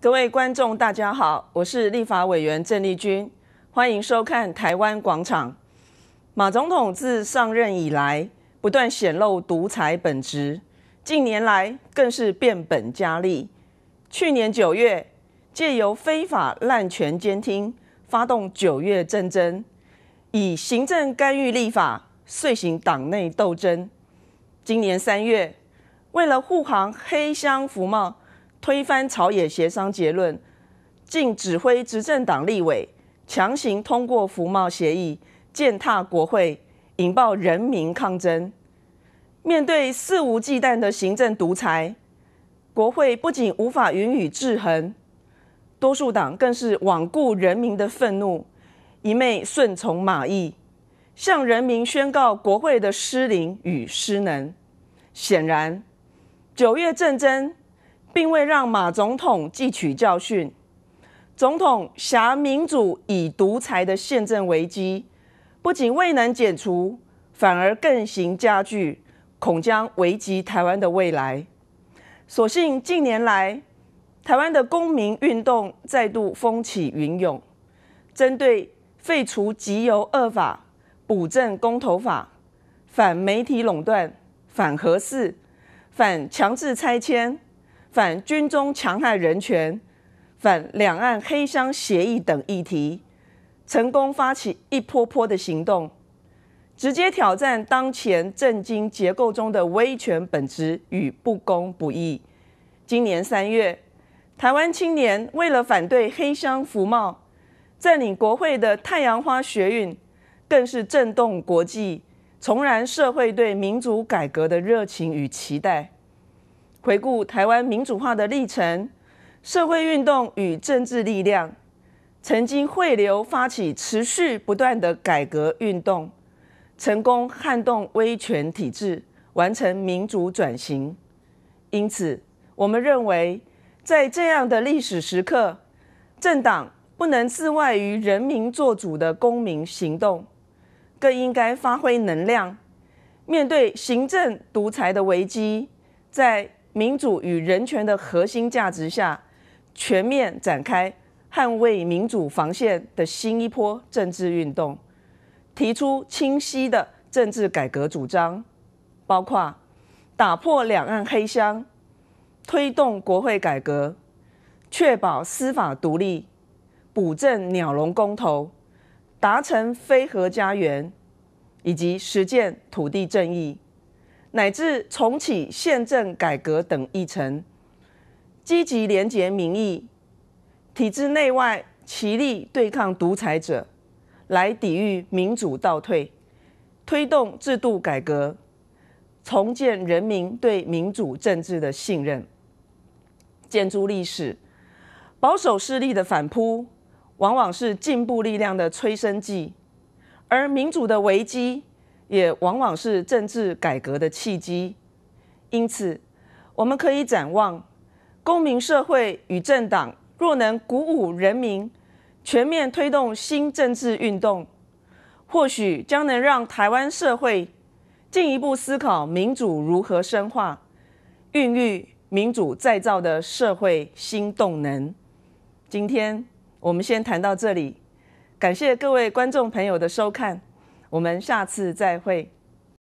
各位观众，大家好，我是立法委员郑丽君，欢迎收看《台湾广场》。马总统自上任以来，不断显露独裁本质，近年来更是变本加厉。去年九月，借由非法滥权监听，发动九月政争，以行政干预立法，遂行党内斗争。今年三月，为了护航黑箱服贸。推翻朝野协商结论，竟指挥执政党立委强行通过服贸协议，践踏国会，引爆人民抗争。面对肆无忌惮的行政独裁，国会不仅无法予以制衡，多数党更是罔顾人民的愤怒，一昧顺从马意，向人民宣告国会的失灵与失能。显然，九月政争。并未让马总统汲取教训。总统挟民主以独裁的宪政危机，不仅未能解除，反而更形加剧，恐将危及台湾的未来。所幸近年来，台湾的公民运动再度风起云涌，针对废除“集邮二法”、补正公投法、反媒体垄断、反核四、反强制拆迁。反军中强害人权、反两岸黑箱协议等议题，成功发起一波波的行动，直接挑战当前政经结构中的威权本质与不公不义。今年三月，台湾青年为了反对黑箱服贸，占领国会的太阳花学运，更是震动国际，重燃社会对民主改革的热情与期待。回顾台湾民主化的历程，社会运动与政治力量曾经汇流，发起持续不断的改革运动，成功撼动威权体制，完成民主转型。因此，我们认为，在这样的历史时刻，政党不能自外于人民做主的公民行动，更应该发挥能量，面对行政独裁的危机，在。民主与人权的核心价值下，全面展开捍卫民主防线的新一波政治运动，提出清晰的政治改革主张，包括打破两岸黑箱、推动国会改革、确保司法独立、补正鸟笼公投、达成非核家园，以及实践土地正义。乃至重启宪政改革等议程，积极廉洁民意，体制内外齐力对抗独裁者，来抵御民主倒退，推动制度改革，重建人民对民主政治的信任，建筑历史。保守势力的反扑，往往是进步力量的催生剂，而民主的危机。也往往是政治改革的契机，因此，我们可以展望，公民社会与政党若能鼓舞人民，全面推动新政治运动，或许将能让台湾社会进一步思考民主如何深化，孕育民主再造的社会新动能。今天我们先谈到这里，感谢各位观众朋友的收看。我们下次再会。